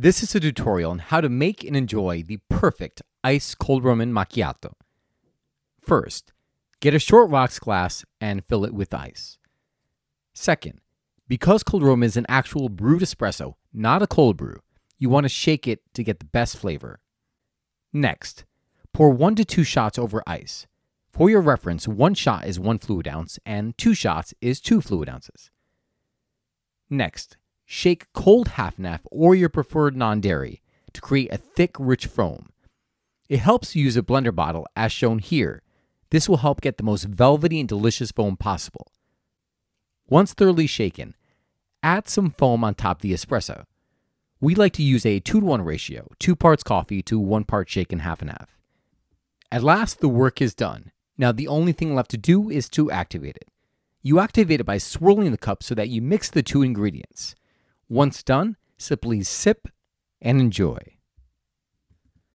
This is a tutorial on how to make and enjoy the perfect ice cold Roman macchiato. First, get a short rocks glass and fill it with ice. Second, because cold Roman is an actual brewed espresso, not a cold brew, you want to shake it to get the best flavor. Next, pour one to two shots over ice. For your reference, one shot is one fluid ounce and two shots is two fluid ounces. Next, Shake cold half naff or your preferred non-dairy to create a thick, rich foam. It helps use a blender bottle as shown here. This will help get the most velvety and delicious foam possible. Once thoroughly shaken, add some foam on top of the espresso. We like to use a 2 to 1 ratio, 2 parts coffee to 1 part shaken half and half. At last, the work is done. Now, the only thing left to do is to activate it. You activate it by swirling the cup so that you mix the two ingredients. Once done, simply sip and enjoy.